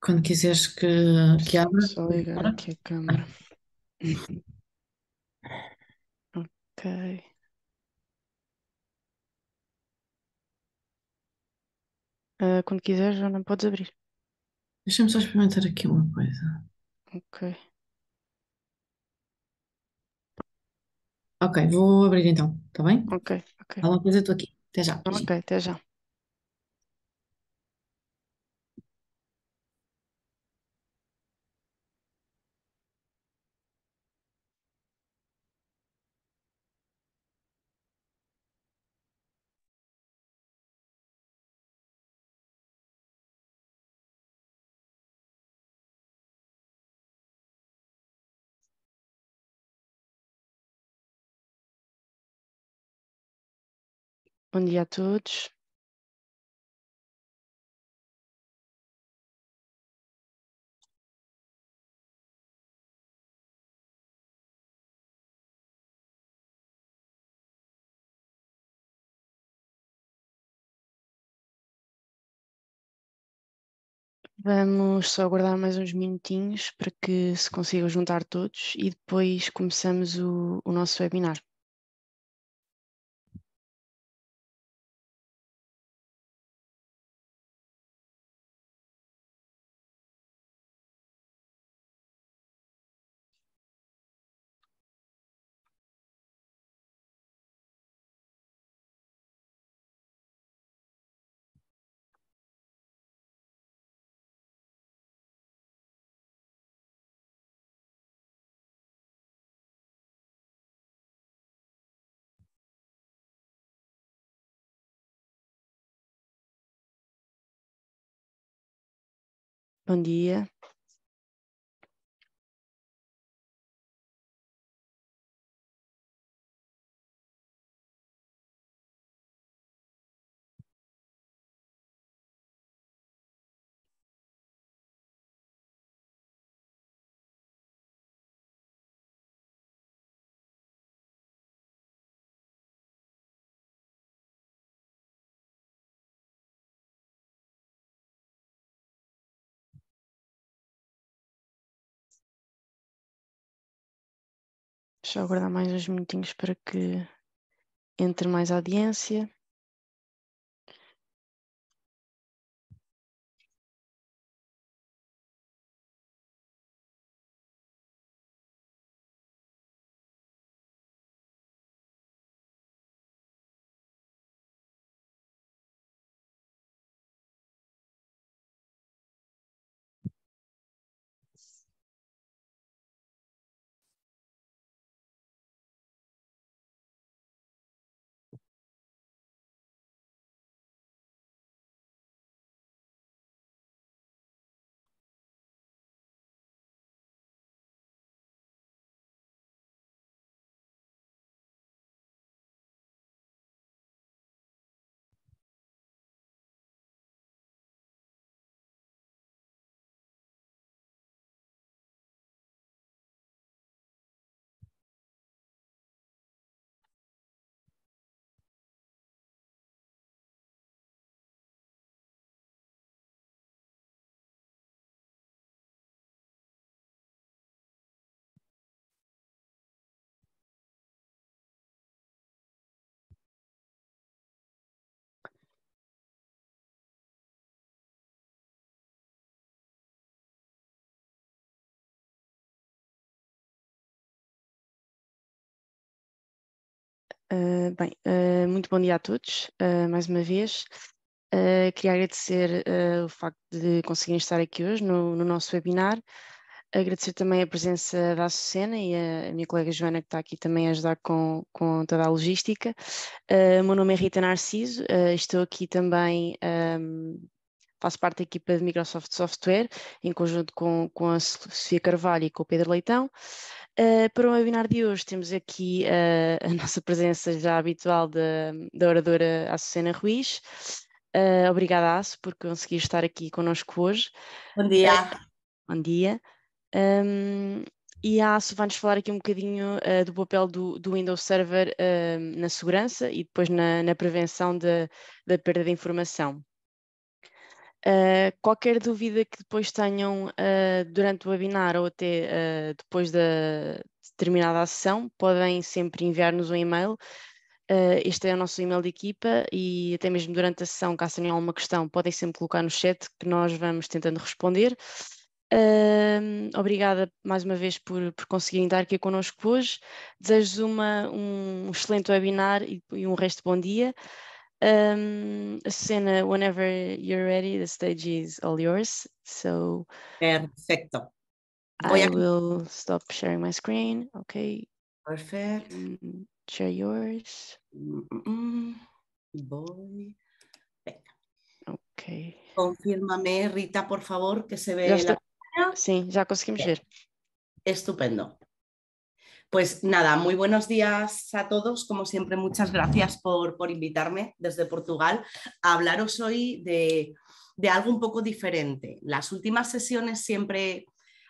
Quando quiseres que, que abra. Só ligar aqui a câmera. Ok. Ah, quando quiseres, já não podes abrir. Deixa-me só experimentar aqui uma coisa. Ok. Ok, vou abrir então, está bem? Ok, ok. Alguma coisa, estou aqui. Até já. Ok, até já. Bom dia a todos. Vamos só aguardar mais uns minutinhos para que se consigam juntar todos e depois começamos o, o nosso webinar. Bom dia. eu aguardar mais uns minutinhos para que entre mais audiência. Ah, bem, uh, muito bom dia a todos, uh, mais uma vez. queria agradecer o facto de conseguirem estar aqui hoje no, no, nosso webinar. Agradecer também a presença da Açucena e a, a, minha colega Joana, que está aqui também a ajudar com, com toda a logística. o meu nome é Rita Narciso, estou aqui também um, faço parte da equipa de Microsoft Software, em conjunto com, com a Sofia Carvalho e com o Pedro Leitão. Uh, para o webinar de hoje temos aqui uh, a nossa presença já habitual da, da oradora Açucena Ruiz. Uh, obrigada, Aço, por conseguir estar aqui connosco hoje. Bom dia. bom dia. Um, ehm, e a ASO vai-nos falar aqui um bocadinho uh, do papel do, do Windows Server uh, na segurança e depois na, na prevenção da perda de informação. Eh, qualquer dúvida que depois tenham uh, durante o webinar ou até uh, depois da de sessão, podem sempre enviar-nos um e-mail. este é o nosso e-mail de equipa e até mesmo durante a sessão, caso tenham alguma questão, podem sempre colocar no chat que nós vamos tentando responder. Ehm, obrigada mais uma vez por, por conseguirem estar aqui connosco hoje. Desejo-vos um excelente webinar e, e um resto de bom dia. Um, Susana, whenever you're ready, the stage is all yours. So perfecto. Voy I a... will stop sharing my screen. Okay. Perfect. And share yours. Voy. Okay. Confírmame, Rita, por favor, que se ve. La... Sí, ya conseguimos ver. Estupendo. Pues nada, muy buenos días a todos. Como siempre, muchas gracias por, invitarme desde Portugal a hablaros hoy de, de, algo un poco diferente. Las últimas sesiones siempre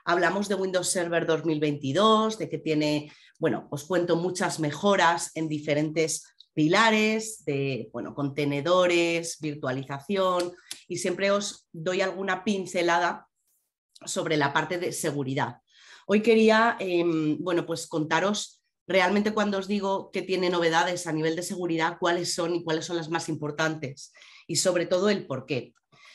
hablamos de Windows Server 2022, de que tiene, bueno, os cuento muchas mejoras en diferentes pilares de, bueno, contenedores, virtualización y siempre os doy alguna pincelada sobre la parte de seguridad Hoy quería, em, bueno, pues contaros realmente cuando os digo que tiene novedades a nivel de seguridad, cuáles son y cuáles son las más importantes y sobre todo el por qué.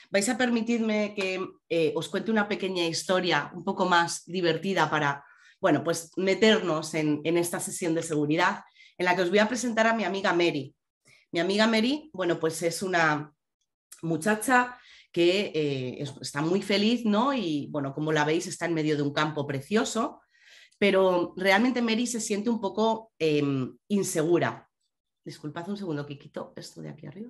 Vais a permitirme que eh, os cuente una pequeña historia un poco más divertida para, bueno, pues meternos en, en esta sesión de seguridad en la que os voy a presentar a mi amiga Mary. Mi amiga Mary, bueno, pues es una muchacha que eh, está muy feliz, ¿no? Y bueno, como la veis, está en medio de un campo precioso, pero realmente Mary se siente un poco em, insegura. Disculpad un segundo que quito esto de aquí arriba.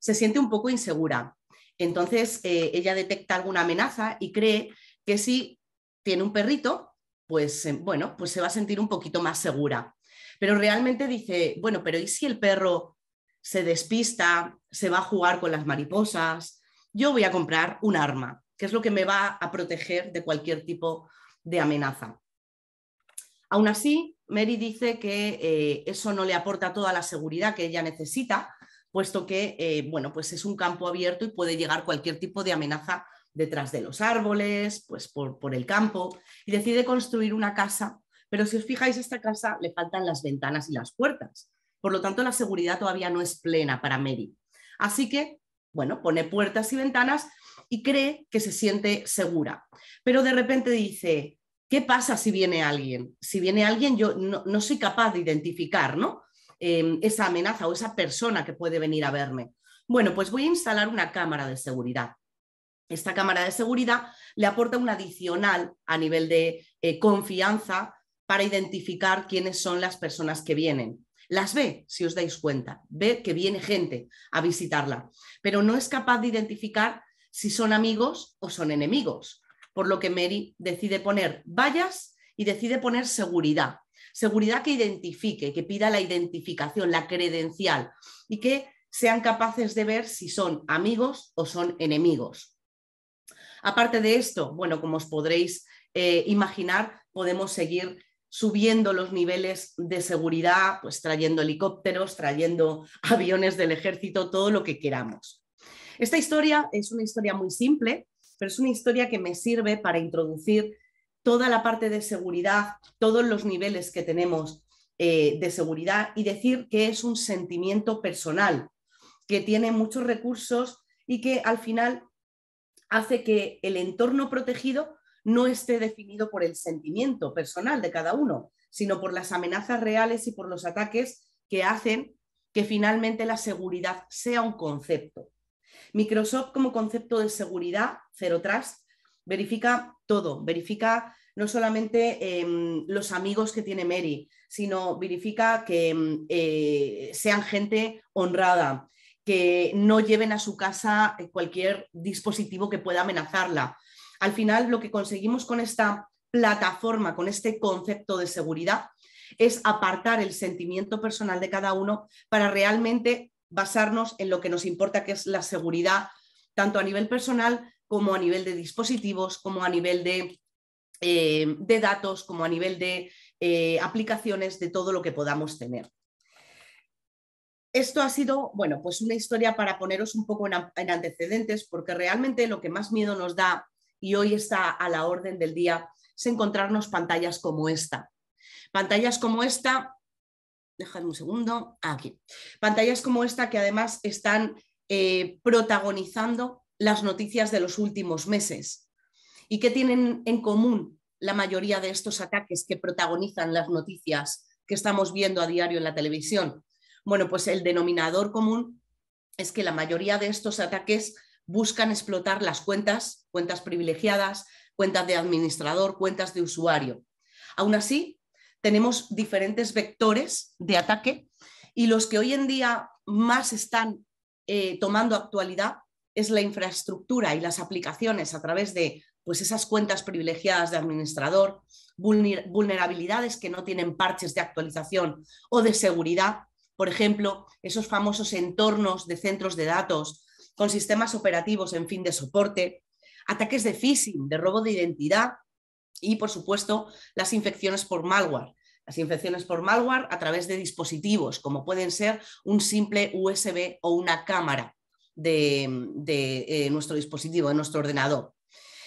Se siente un poco insegura. Entonces eh, ella detecta alguna amenaza y cree que si tiene un perrito, pues em, bueno, pues se va a sentir un poquito más segura. Pero realmente dice, bueno, pero ¿y si el perro se despista, se va a jugar con las mariposas. Yo voy a comprar un arma, que es lo que me va a proteger de cualquier tipo de amenaza. Aún así, Mary dice que eh, eso no le aporta toda la seguridad que ella necesita, puesto que eh, bueno, pues es un campo abierto y puede llegar cualquier tipo de amenaza detrás de los árboles, pues por, por el campo, y decide construir una casa, pero si os fijáis, esta casa le faltan las ventanas y las puertas. Por lo tanto, la seguridad todavía no es plena para Mary. Así que, bueno, pone puertas y ventanas y cree que se siente segura. Pero de repente dice, ¿qué pasa si viene alguien? Si viene alguien, yo no, soy capaz de identificar, em, esa amenaza o esa persona que puede venir a verme. Bueno, pues voy a instalar una cámara de seguridad. Esta cámara de seguridad le aporta un adicional a nivel de eh, confianza para identificar quiénes son las personas que vienen. Las ve, si os dais cuenta, ve que viene gente a visitarla, pero no es capaz de identificar si son amigos o son enemigos, por lo que Mary decide poner vallas y decide poner seguridad, seguridad que identifique, que pida la identificación, la credencial y que sean capaces de ver si son amigos o son enemigos. Aparte de esto, bueno, como os podréis eh, imaginar, podemos seguir subiendo los niveles de seguridad, pues trayendo helicópteros, trayendo aviones del ejército, todo lo que queramos. Esta historia es una historia muy simple, pero es una historia que me sirve para introducir toda la parte de seguridad, todos los niveles que tenemos eh, de seguridad y decir que es un sentimiento personal, que tiene muchos recursos y que al final hace que el entorno protegido no esté definido por el sentimiento personal de cada uno, sino por las amenazas reales y por los ataques que hacen que finalmente la seguridad sea un concepto. Microsoft como concepto de seguridad, Zero Trust, verifica todo, verifica no solamente em, los amigos que tiene Mary, sino verifica que em, eh, sean gente honrada, que no lleven a su casa cualquier dispositivo que pueda amenazarla, al final, lo que conseguimos con esta plataforma, con este concepto de seguridad, es apartar el sentimiento personal de cada uno para realmente basarnos en lo que nos importa, que es la seguridad, tanto a nivel personal como a nivel de dispositivos, como a nivel de, eh, datos, como a nivel de eh, aplicaciones, de todo lo que podamos tener. Esto ha sido, bueno, pues una historia para poneros un poco en antecedentes, porque realmente lo que más miedo nos da y hoy está a la orden del día, es encontrarnos pantallas como esta. Pantallas como esta, dejad un segundo, aquí. Pantallas como esta que además están eh, protagonizando las noticias de los últimos meses. ¿Y qué tienen en común la mayoría de estos ataques que protagonizan las noticias que estamos viendo a diario en la televisión? Bueno, pues el denominador común es que la mayoría de estos ataques buscan explotar las cuentas, cuentas privilegiadas, cuentas de administrador, cuentas de usuario. Aún así, tenemos diferentes vectores de ataque y los que hoy en día más están eh, tomando actualidad es la infraestructura y las aplicaciones a través de pues, esas cuentas privilegiadas de administrador, vulnerabilidades que no tienen parches de actualización o de seguridad, por ejemplo, esos famosos entornos de centros de datos con sistemas operativos en fin de soporte, ataques de phishing, de robo de identidad y, por supuesto, las infecciones por malware. Las infecciones por malware a través de dispositivos, como pueden ser un simple USB o una cámara de, eh, nuestro dispositivo, de nuestro ordenador.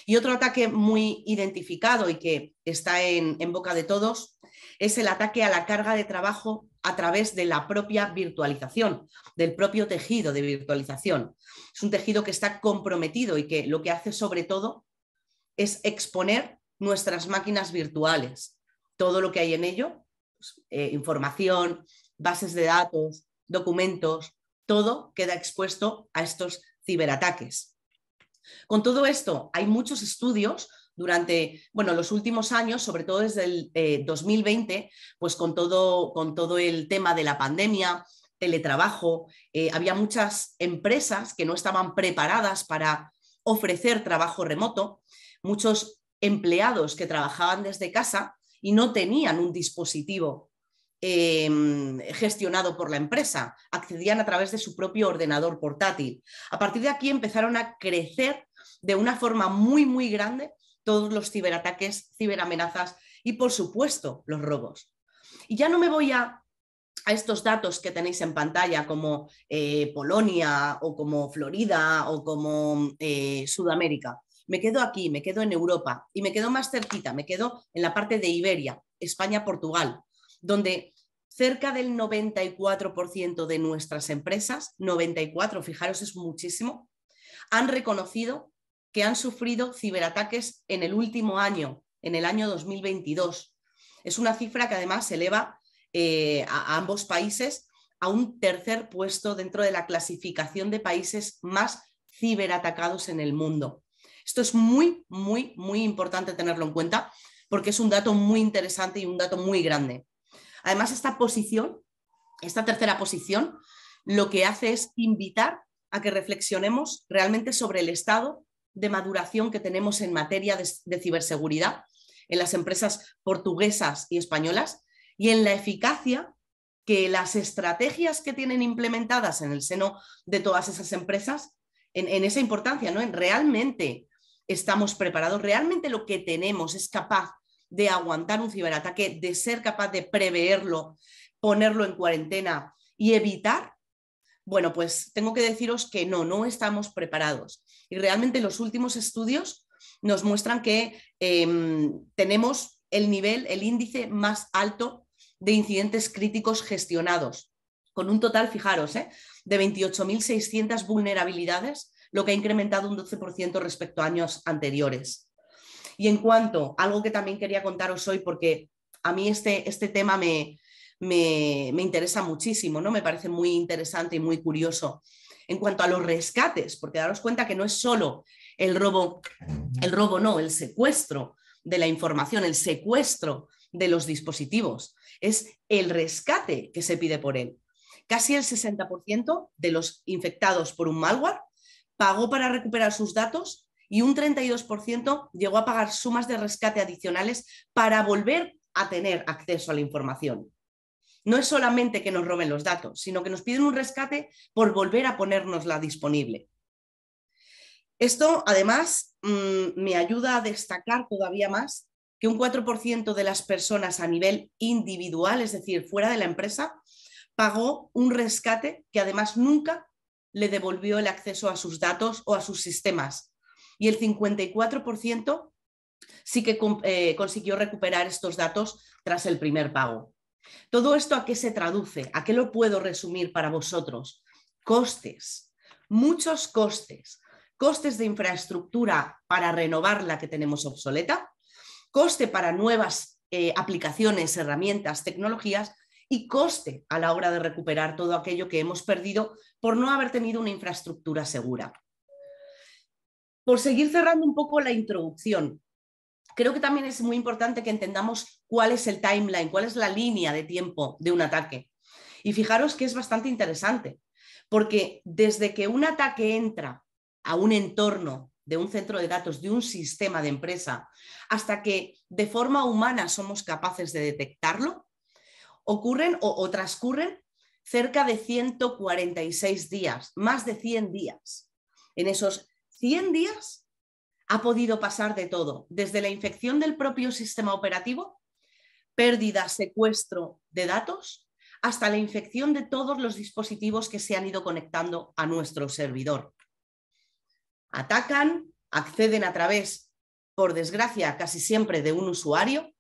Y otro ataque muy identificado y que está en boca de todos es el ataque a la carga de trabajo a través de la propia virtualización, del propio tejido de virtualización. Es un tejido que está comprometido y que lo que hace sobre todo es exponer nuestras máquinas virtuales, todo lo que hay en ello, pues, eh, información, bases de datos, documentos, todo queda expuesto a estos ciberataques. Con todo esto, hay muchos estudios durante, bueno, los últimos años, sobre todo desde el 2020, eh, pues con todo, con todo el tema de la pandemia, teletrabajo, eh, había muchas empresas que no estaban preparadas para ofrecer trabajo remoto, muchos empleados que trabajaban desde casa y no tenían un dispositivo em, gestionado por la empresa, accedían a través de su propio ordenador portátil. A partir de aquí empezaron a crecer de una forma muy, muy grande todos los ciberataques, ciberamenazas y, por supuesto, los robos. Y ya no me voy a, a estos datos que tenéis en pantalla, como eh, Polonia o como Florida o como eh, Sudamérica. Me quedo aquí, me quedo en Europa y me quedo más cerquita, me quedo en la parte de Iberia, España, Portugal, donde cerca del 94% de nuestras empresas, 94, fijaros, es muchísimo, han reconocido que han sufrido ciberataques en el último año, en el año 2022. Es una cifra que además eleva eh, a ambos países a un tercer puesto dentro de la clasificación de países más ciberatacados en el mundo. Esto es muy, muy, muy importante tenerlo en cuenta porque es un dato muy interesante y un dato muy grande. Además, esta posición, esta tercera posición, lo que hace es invitar a que reflexionemos realmente sobre el estado de maduración que tenemos en materia de, ciberseguridad en las empresas portuguesas y españolas y en la eficacia que las estrategias que tienen implementadas en el seno de todas esas empresas, en, esa importancia, ¿no? En realmente estamos preparados, realmente lo que tenemos es capaz de aguantar un ciberataque, de ser capaz de preverlo, ponerlo en cuarentena y evitar. Bueno, pues tengo que deciros que no, no estamos preparados. Y realmente los últimos estudios nos muestran que em, tenemos el nivel, el índice más alto de incidentes críticos gestionados, con un total, fijaros, ¿eh? de 28.600 vulnerabilidades, lo que ha incrementado un 12% respecto a años anteriores. Y en cuanto, algo que también quería contaros hoy, porque a mí este, este tema me, me, interesa muchísimo, ¿no? Me parece muy interesante y muy curioso en cuanto a los rescates, porque daros cuenta que no es solo el robo, el robo no, el secuestro de la información, el secuestro de los dispositivos, es el rescate que se pide por él. Casi el 60% de los infectados por un malware pagó para recuperar sus datos y un 32% llegó a pagar sumas de rescate adicionales para volver a tener acceso a la información no es solamente que nos roben los datos, sino que nos piden un rescate por volver a ponérnosla disponible. Esto, además, mm, me ayuda a destacar todavía más que un 4% de las personas a nivel individual, es decir, fuera de la empresa, pagó un rescate que además nunca le devolvió el acceso a sus datos o a sus sistemas. Y el 54% sí que eh, consiguió recuperar estos datos tras el primer pago. ¿Todo esto a qué se traduce? ¿A qué lo puedo resumir para vosotros? Costes, muchos costes. Costes de infraestructura para renovar la que tenemos obsoleta, coste para nuevas eh, aplicaciones, herramientas, tecnologías y coste a la hora de recuperar todo aquello que hemos perdido por no haber tenido una infraestructura segura. Por seguir cerrando un poco la introducción, creo que también es muy importante que entendamos cuál es el timeline, cuál es la línea de tiempo de un ataque. Y fijaros que es bastante interesante, porque desde que un ataque entra a un entorno de un centro de datos, de un sistema de empresa, hasta que de forma humana somos capaces de detectarlo, ocurren o, transcurren cerca de 146 días, más de 100 días. En esos 100 días ha podido pasar de todo, desde la infección del propio sistema operativo, pérdida, secuestro de datos, hasta la infección de todos los dispositivos que se han ido conectando a nuestro servidor. Atacan, acceden a través, por desgracia, casi siempre de un usuario,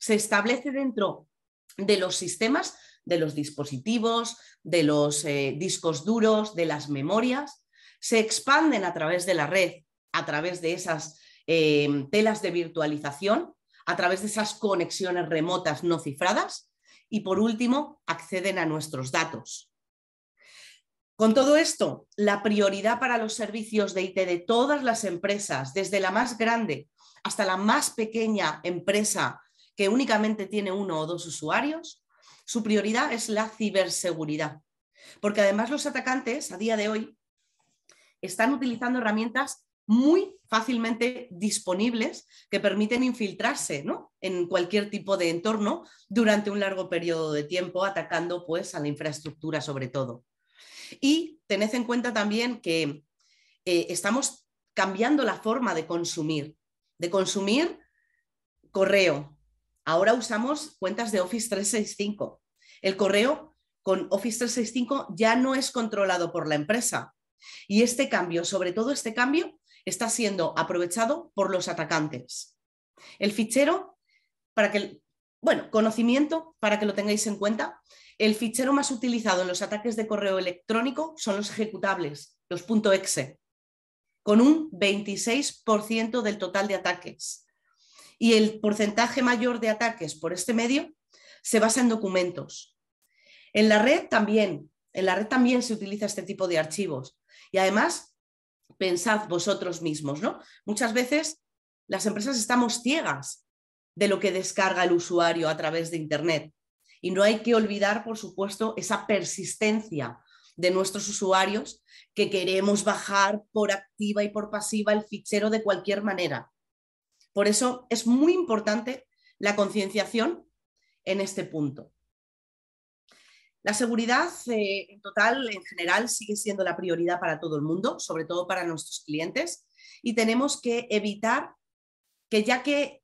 se establece dentro de los sistemas, de los dispositivos, de los eh, discos duros, de las memorias, se expanden a través de la red a través de esas em, telas de virtualización, a través de esas conexiones remotas no cifradas y por último acceden a nuestros datos. Con todo esto, la prioridad para los servicios de IT de todas las empresas, desde la más grande hasta la más pequeña empresa que únicamente tiene uno o dos usuarios, su prioridad es la ciberseguridad. Porque además los atacantes a día de hoy están utilizando herramientas muy fácilmente disponibles que permiten infiltrarse en cualquier tipo de entorno durante un largo periodo de tiempo, atacando pues, a la infraestructura sobre todo. Y tened en cuenta también que eh, estamos cambiando la forma de consumir, de consumir correo. Ahora usamos cuentas de Office 365. El correo con Office 365 ya no es controlado por la empresa. Y este cambio, sobre todo este cambio, está siendo aprovechado por los atacantes. El fichero, para que, bueno, conocimiento para que lo tengáis en cuenta, el fichero más utilizado en los ataques de correo electrónico son los ejecutables, los .exe, con un 26% del total de ataques. Y el porcentaje mayor de ataques por este medio se basa en documentos. En la red también, en la red también se utiliza este tipo de archivos y además pensad vosotros mismos, ¿no? Muchas veces las empresas estamos ciegas de lo que descarga el usuario a través de Internet. Y no hay que olvidar, por supuesto, esa persistencia de nuestros usuarios que queremos bajar por activa y por pasiva el fichero de cualquier manera. Por eso es muy importante la concienciación en este punto. La seguridad eh, en total, en general, sigue siendo la prioridad para todo el mundo, sobre todo para nuestros clientes, y tenemos que evitar que ya que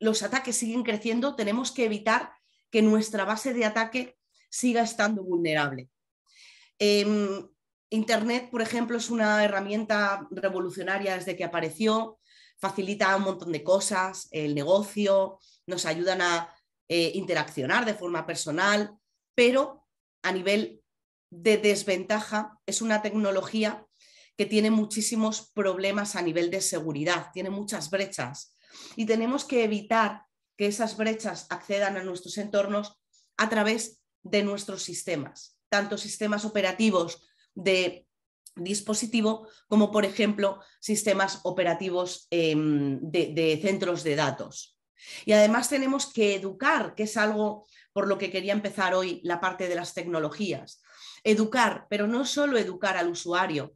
los ataques siguen creciendo, tenemos que evitar que nuestra base de ataque siga estando vulnerable. Em, Internet, por ejemplo, es una herramienta revolucionaria desde que apareció, facilita un montón de cosas, el negocio, nos ayudan a eh, interaccionar de forma personal, pero a nivel de desventaja es una tecnología que tiene muchísimos problemas a nivel de seguridad, tiene muchas brechas y tenemos que evitar que esas brechas accedan a nuestros entornos a través de nuestros sistemas, tanto sistemas operativos de dispositivo como, por ejemplo, sistemas operativos em, de centros de datos. Y además tenemos que educar, que es algo por lo que quería empezar hoy la parte de las tecnologías. Educar, pero no solo educar al usuario,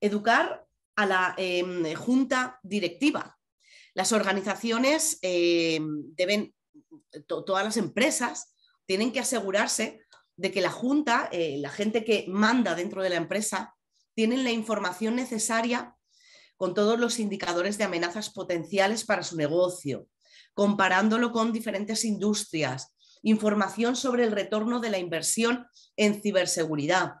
educar a la em, junta directiva. Las organizaciones em, deben, todas las empresas tienen que asegurarse de que la junta, eh, la gente que manda dentro de la empresa, tienen la información necesaria con todos los indicadores de amenazas potenciales para su negocio, comparándolo con diferentes industrias, información sobre el retorno de la inversión en ciberseguridad.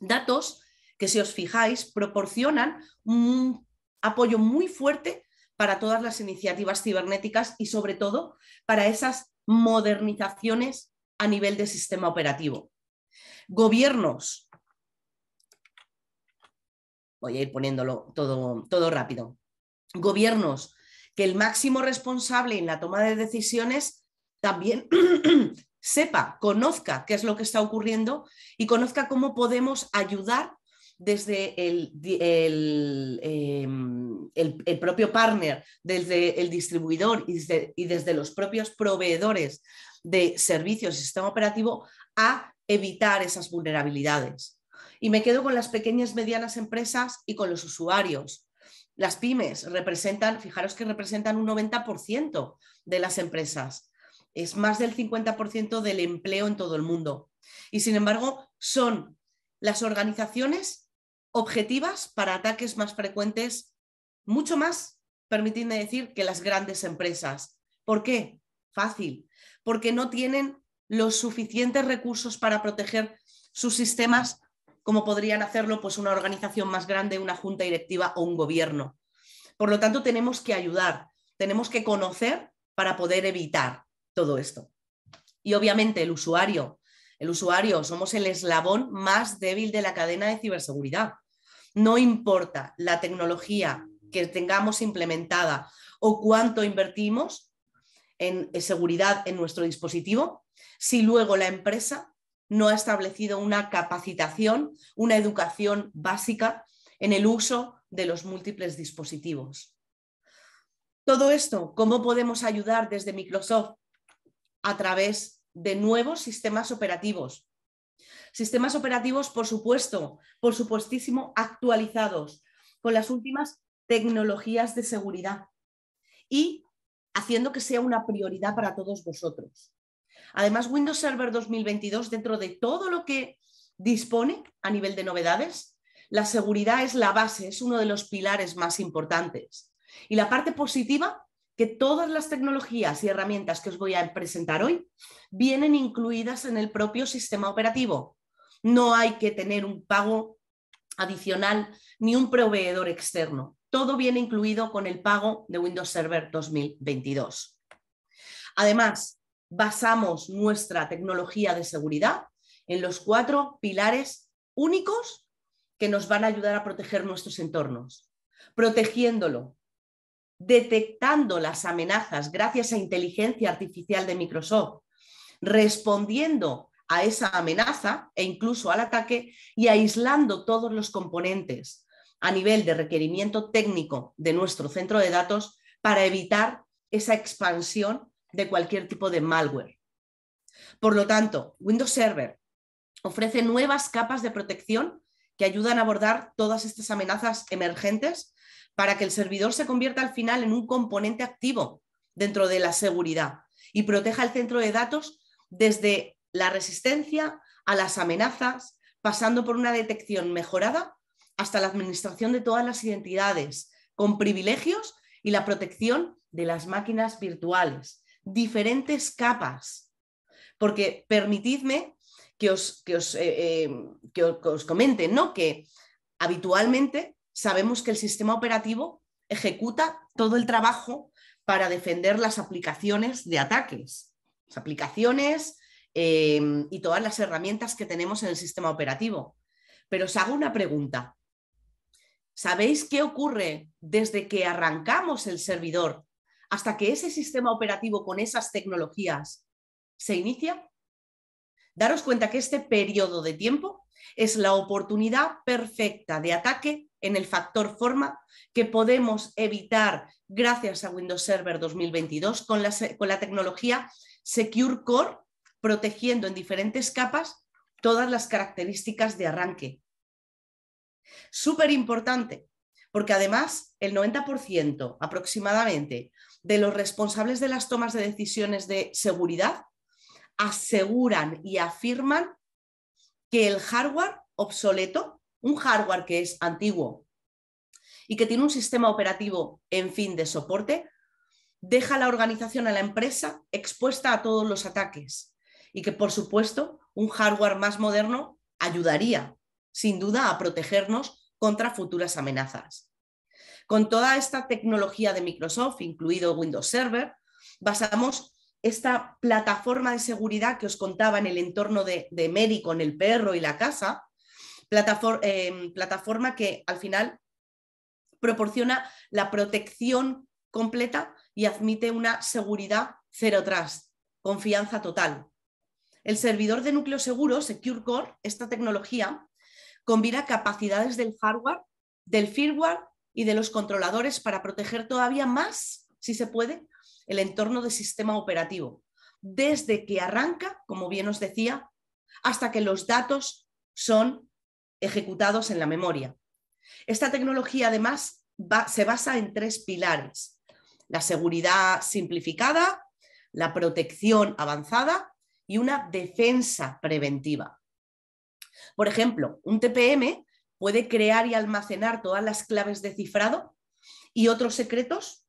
Datos que, si os fijáis, proporcionan un apoyo muy fuerte para todas las iniciativas cibernéticas y sobre todo para esas modernizaciones a nivel de sistema operativo. Gobiernos. Voy a ir poniéndolo todo, todo rápido. Gobiernos, que el máximo responsable en la toma de decisiones también sepa, conozca qué es lo que está ocurriendo y conozca cómo podemos ayudar desde el, em, el, propio partner, desde el distribuidor y desde, los propios proveedores de servicios y sistema operativo a evitar esas vulnerabilidades. Y me quedo con las pequeñas y medianas empresas y con los usuarios. Las pymes representan, fijaros que representan un 90% de las empresas. Es más del 50% del empleo en todo el mundo. Y sin embargo, son las organizaciones objetivas para ataques más frecuentes, mucho más, permitidme decir, que las grandes empresas. ¿Por qué? Fácil. Porque no tienen los suficientes recursos para proteger sus sistemas ¿Cómo podrían hacerlo pues, una organización más grande, una junta directiva o un gobierno. Por lo tanto, tenemos que ayudar, tenemos que conocer para poder evitar todo esto. Y obviamente el usuario, el usuario somos el eslabón más débil de la cadena de ciberseguridad. No importa la tecnología que tengamos implementada o cuánto invertimos en seguridad en nuestro dispositivo, si luego la empresa no ha establecido una capacitación, una educación básica en el uso de los múltiples dispositivos. Todo esto, ¿cómo podemos ayudar desde Microsoft? A través de nuevos sistemas operativos. Sistemas operativos, por supuesto, por supuestísimo, actualizados con las últimas tecnologías de seguridad y haciendo que sea una prioridad para todos vosotros. Además, Windows Server 2022, dentro de todo lo que dispone a nivel de novedades, la seguridad es la base, es uno de los pilares más importantes. Y la parte positiva, que todas las tecnologías y herramientas que os voy a presentar hoy vienen incluidas en el propio sistema operativo. No hay que tener un pago adicional ni un proveedor externo. Todo viene incluido con el pago de Windows Server 2022. Además, basamos nuestra tecnología de seguridad en los cuatro pilares únicos que nos van a ayudar a proteger nuestros entornos, protegiéndolo, detectando las amenazas gracias a inteligencia artificial de Microsoft, respondiendo a esa amenaza e incluso al ataque y aislando todos los componentes a nivel de requerimiento técnico de nuestro centro de datos para evitar esa expansión de cualquier tipo de malware. Por lo tanto, Windows Server ofrece nuevas capas de protección que ayudan a abordar todas estas amenazas emergentes para que el servidor se convierta al final en un componente activo dentro de la seguridad y proteja el centro de datos desde la resistencia a las amenazas, pasando por una detección mejorada hasta la administración de todas las identidades con privilegios y la protección de las máquinas virtuales diferentes capas. Porque permitidme que os, que os, eh, eh, que comente, ¿no? Que habitualmente sabemos que el sistema operativo ejecuta todo el trabajo para defender las aplicaciones de ataques, las aplicaciones em, y todas las herramientas que tenemos en el sistema operativo. Pero os hago una pregunta. ¿Sabéis qué ocurre desde que arrancamos el servidor hasta que ese sistema operativo con esas tecnologías se inicia, daros cuenta que este periodo de tiempo es la oportunidad perfecta de ataque en el factor forma que podemos evitar gracias a Windows Server 2022 con la, con la tecnología Secure Core, protegiendo en diferentes capas todas las características de arranque. Súper importante, porque además el 90% aproximadamente de los responsables de las tomas de decisiones de seguridad aseguran y afirman que el hardware obsoleto, un hardware que es antiguo y que tiene un sistema operativo en fin de soporte, deja a la organización, a la empresa expuesta a todos los ataques y que, por supuesto, un hardware más moderno ayudaría, sin duda, a protegernos contra futuras amenazas. Con toda esta tecnología de Microsoft, incluido Windows Server, basamos esta plataforma de seguridad que os contaba en el entorno de, de Mary con el perro y la casa, em, plataforma, que al final proporciona la protección completa y admite una seguridad cero trust, confianza total. El servidor de núcleo seguro, Secure Core, esta tecnología, combina capacidades del hardware, del firmware y de los controladores para proteger todavía más, si se puede, el entorno de sistema operativo, desde que arranca, como bien os decía, hasta que los datos son ejecutados en la memoria. Esta tecnología, además, se basa en tres pilares. La seguridad simplificada, la protección avanzada y una defensa preventiva. Por ejemplo, un TPM puede crear y almacenar todas las claves de cifrado y otros secretos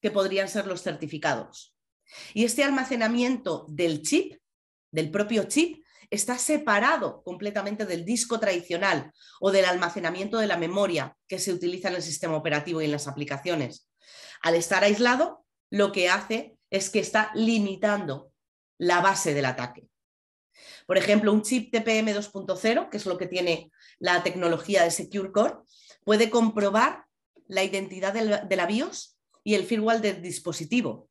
que podrían ser los certificados. Y este almacenamiento del chip, del propio chip, está separado completamente del disco tradicional o del almacenamiento de la memoria que se utiliza en el sistema operativo y en las aplicaciones. Al estar aislado, lo que hace es que está limitando la base del ataque. Por ejemplo, un chip TPM 2.0, que es lo que tiene la tecnología de Secure Core, puede comprobar la identidad de la BIOS y el firmware del dispositivo.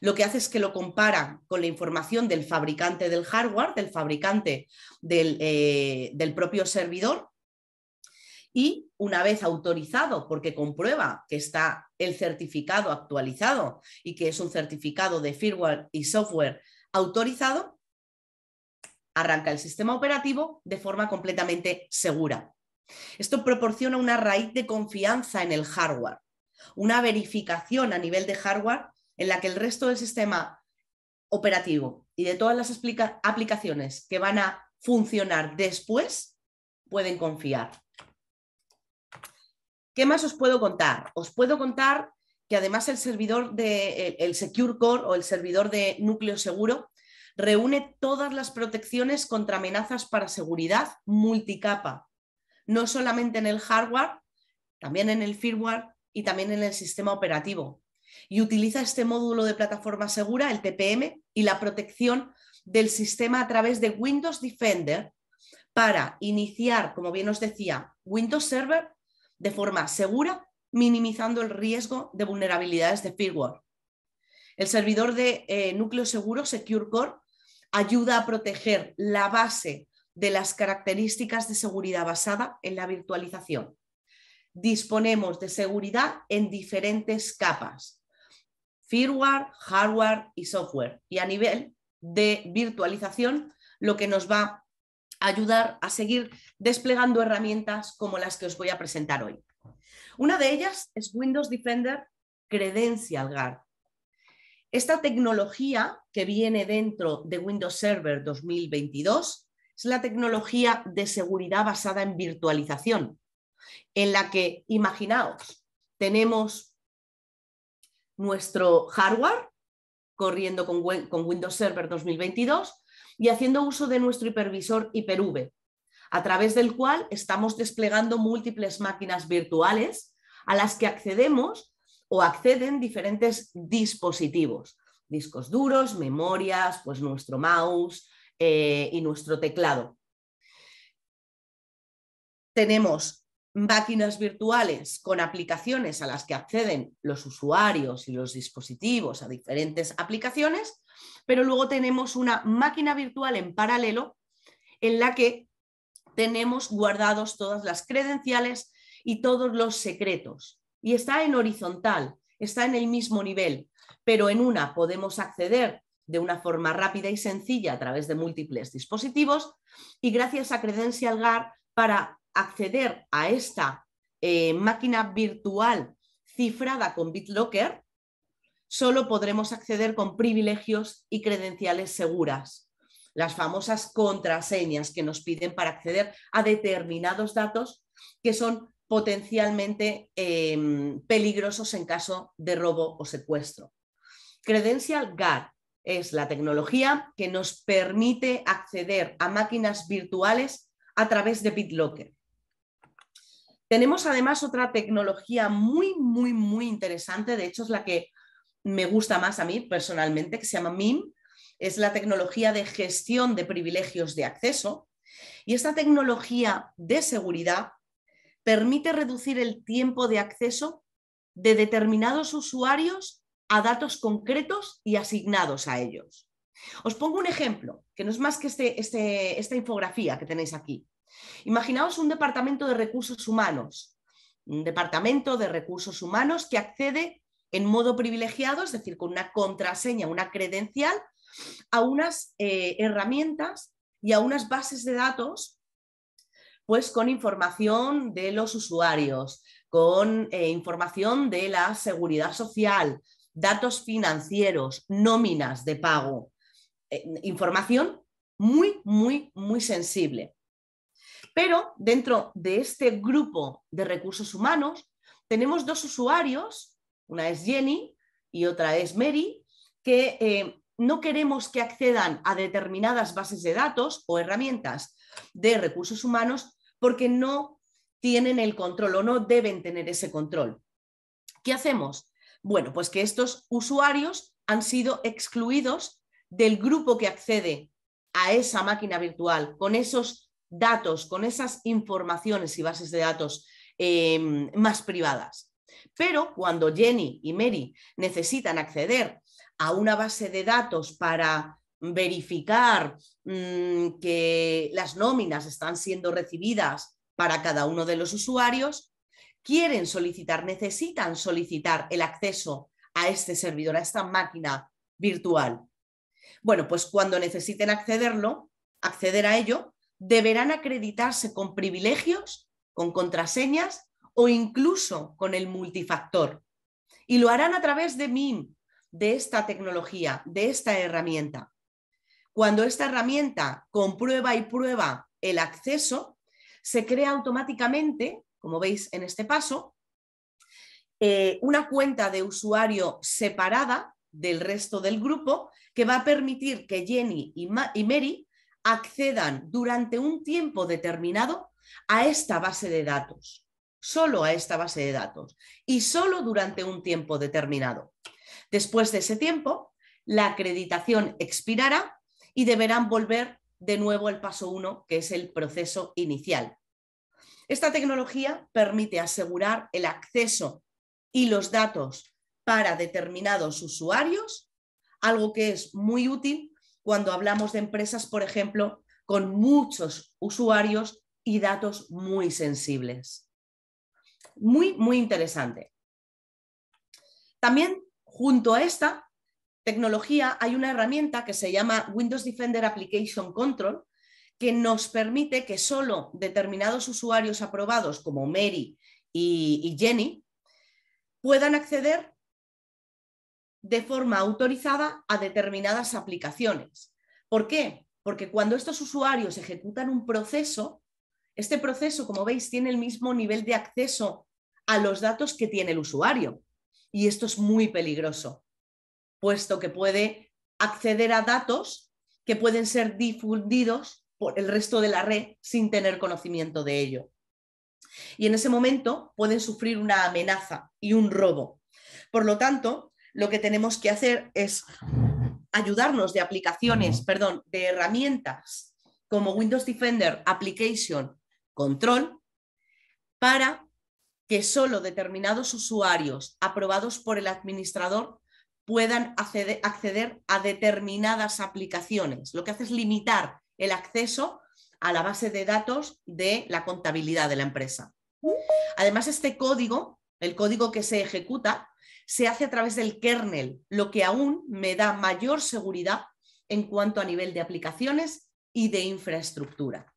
Lo que hace es que lo compara con la información del fabricante del hardware, del fabricante eh, del propio servidor, y una vez autorizado, porque comprueba que está el certificado actualizado y que es un certificado de firmware y software autorizado, arranca el sistema operativo de forma completamente segura. Esto proporciona una raíz de confianza en el hardware, una verificación a nivel de hardware en la que el resto del sistema operativo y de todas las aplicaciones que van a funcionar después pueden confiar. ¿Qué más os puedo contar? Os puedo contar que además el servidor de Secure Core o el servidor de núcleo seguro reúne todas las protecciones contra amenazas para seguridad multicapa, no solamente en el hardware, también en el firmware y también en el sistema operativo. Y utiliza este módulo de plataforma segura, el TPM, y la protección del sistema a través de Windows Defender para iniciar, como bien os decía, Windows Server de forma segura, minimizando el riesgo de vulnerabilidades de firmware. El servidor de eh, núcleo seguro Secure Core ayuda a proteger la base de las características de seguridad basada en la virtualización. Disponemos de seguridad en diferentes capas, firmware, hardware y software. Y a nivel de virtualización, lo que nos va a ayudar a seguir desplegando herramientas como las que os voy a presentar hoy. Una de ellas es Windows Defender Credential Guard, esta tecnología que viene dentro de Windows Server 2022 es la tecnología de seguridad basada en virtualización, en la que, imaginaos, tenemos nuestro hardware corriendo con, Windows Server 2022 y haciendo uso de nuestro hipervisor Hyper-V, a través del cual estamos desplegando múltiples máquinas virtuales a las que accedemos o acceden diferentes dispositivos, discos duros, memorias, pues nuestro mouse eh, y nuestro teclado. Tenemos máquinas virtuales con aplicaciones a las que acceden los usuarios y los dispositivos a diferentes aplicaciones, pero luego tenemos una máquina virtual en paralelo en la que tenemos guardados todas las credenciales y todos los secretos y está en horizontal, está en el mismo nivel, pero en una podemos acceder de una forma rápida y sencilla a través de múltiples dispositivos y gracias a Credential GAR para acceder a esta eh, máquina virtual cifrada con BitLocker, solo podremos acceder con privilegios y credenciales seguras, las famosas contraseñas que nos piden para acceder a determinados datos que son potencialmente em, peligrosos en caso de robo o secuestro. Credential Guard es la tecnología que nos permite acceder a máquinas virtuales a través de BitLocker. Tenemos además otra tecnología muy, muy, muy interesante, de hecho es la que me gusta más a mí personalmente, que se llama MIM, es la tecnología de gestión de privilegios de acceso. Y esta tecnología de seguridad permite reducir el tiempo de acceso de determinados usuarios a datos concretos y asignados a ellos. Os pongo un ejemplo, que no es más que este, este, esta infografía que tenéis aquí. Imaginaos un departamento de recursos humanos, un departamento de recursos humanos que accede en modo privilegiado, es decir, con una contraseña, una credencial, a unas eh, herramientas y a unas bases de datos pues con información de los usuarios, con eh, información de la seguridad social, datos financieros, nóminas de pago, eh, información muy, muy, muy sensible. Pero dentro de este grupo de recursos humanos tenemos dos usuarios, una es Jenny y otra es Mary, que eh, no queremos que accedan a determinadas bases de datos o herramientas de recursos humanos porque no tienen el control o no deben tener ese control. ¿Qué hacemos? Bueno, pues que estos usuarios han sido excluidos del grupo que accede a esa máquina virtual con esos datos, con esas informaciones y bases de datos em, más privadas. Pero cuando Jenny y Mary necesitan acceder a una base de datos para verificar mm, que las nóminas están siendo recibidas para cada uno de los usuarios, quieren solicitar, necesitan solicitar el acceso a este servidor, a esta máquina virtual. Bueno, pues cuando necesiten accederlo, acceder a ello, deberán acreditarse con privilegios, con contraseñas o incluso con el multifactor. Y lo harán a través de MIM, de esta tecnología, de esta herramienta. Cuando esta herramienta comprueba y prueba el acceso, se crea automáticamente, como veis en este paso, eh, una cuenta de usuario separada del resto del grupo que va a permitir que Jenny y, y Mary accedan durante un tiempo determinado a esta base de datos solo a esta base de datos y solo durante un tiempo determinado. Después de ese tiempo, la acreditación expirará y deberán volver de nuevo al paso 1, que es el proceso inicial. Esta tecnología permite asegurar el acceso y los datos para determinados usuarios, algo que es muy útil cuando hablamos de empresas, por ejemplo, con muchos usuarios y datos muy sensibles. Muy, muy interesante. También junto a esta tecnología hay una herramienta que se llama Windows Defender Application Control, que nos permite que solo determinados usuarios aprobados como Mary y, y Jenny puedan acceder de forma autorizada a determinadas aplicaciones. ¿Por qué? Porque cuando estos usuarios ejecutan un proceso, este proceso, como veis, tiene el mismo nivel de acceso a los datos que tiene el usuario. Y esto es muy peligroso, puesto que puede acceder a datos que pueden ser difundidos por el resto de la red sin tener conocimiento de ello. Y en ese momento pueden sufrir una amenaza y un robo. Por lo tanto, lo que tenemos que hacer es ayudarnos de aplicaciones, perdón, de herramientas como Windows Defender Application Control para que solo determinados usuarios aprobados por el administrador puedan acceder, a determinadas aplicaciones. Lo que hace es limitar el acceso a la base de datos de la contabilidad de la empresa. Además, este código, el código que se ejecuta, se hace a través del kernel, lo que aún me da mayor seguridad en cuanto a nivel de aplicaciones y de infraestructura.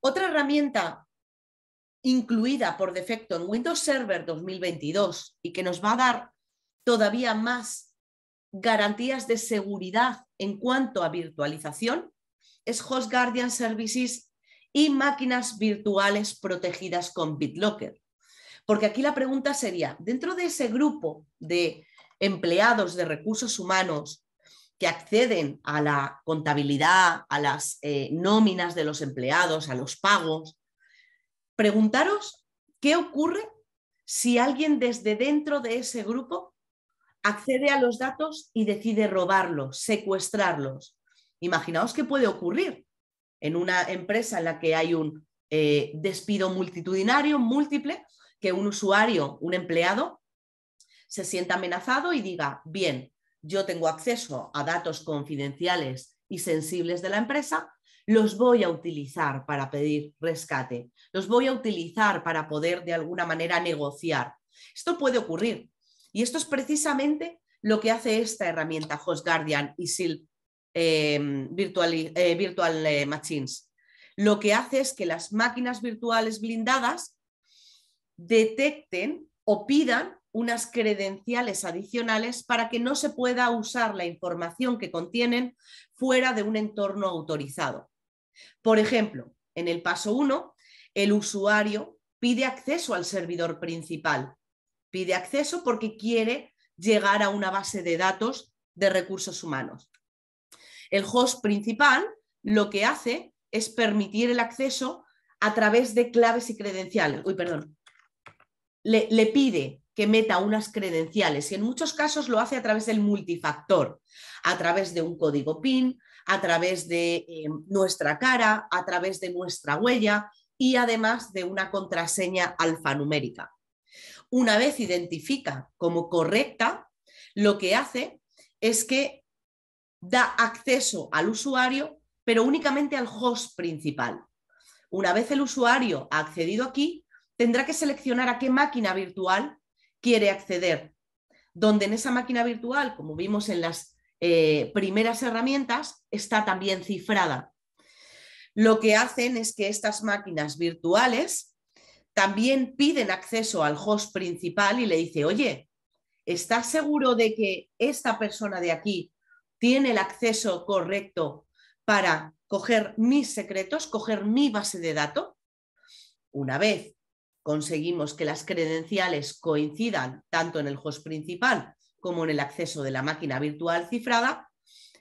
Otra herramienta incluida por defecto en Windows Server 2022 y que nos va a dar todavía más garantías de seguridad en cuanto a virtualización, es Host Guardian Services y máquinas virtuales protegidas con BitLocker. Porque aquí la pregunta sería, dentro de ese grupo de empleados de recursos humanos que acceden a la contabilidad, a las eh, nóminas de los empleados, a los pagos, preguntaros qué ocurre si alguien desde dentro de ese grupo accede a los datos y decide robarlos, secuestrarlos. Imaginaos qué puede ocurrir en una empresa en la que hay un eh, despido multitudinario, múltiple, que un usuario, un empleado, se sienta amenazado y diga, bien, yo tengo acceso a datos confidenciales y sensibles de la empresa, los voy a utilizar para pedir rescate, los voy a utilizar para poder de alguna manera negociar. Esto puede ocurrir, y esto es precisamente lo que hace esta herramienta Host Guardian y SIL em, Virtual, eh, eh, Machines. Lo que hace es que las máquinas virtuales blindadas detecten o pidan unas credenciales adicionales para que no se pueda usar la información que contienen fuera de un entorno autorizado. Por ejemplo, en el paso 1, el usuario pide acceso al servidor principal pide acceso porque quiere llegar a una base de datos de recursos humanos. El host principal lo que hace es permitir el acceso a través de claves y credenciales. Uy, perdón. Le, pide que meta unas credenciales y en muchos casos lo hace a través del multifactor, a través de un código PIN, a través de eh, nuestra cara, a través de nuestra huella y además de una contraseña alfanumérica una vez identifica como correcta, lo que hace es que da acceso al usuario, pero únicamente al host principal. Una vez el usuario ha accedido aquí, tendrá que seleccionar a qué máquina virtual quiere acceder, donde en esa máquina virtual, como vimos en las eh, primeras herramientas, está también cifrada. Lo que hacen es que estas máquinas virtuales también piden acceso al host principal y le dice, oye, ¿estás seguro de que esta persona de aquí tiene el acceso correcto para coger mis secretos, coger mi base de datos? Una vez conseguimos que las credenciales coincidan tanto en el host principal como en el acceso de la máquina virtual cifrada,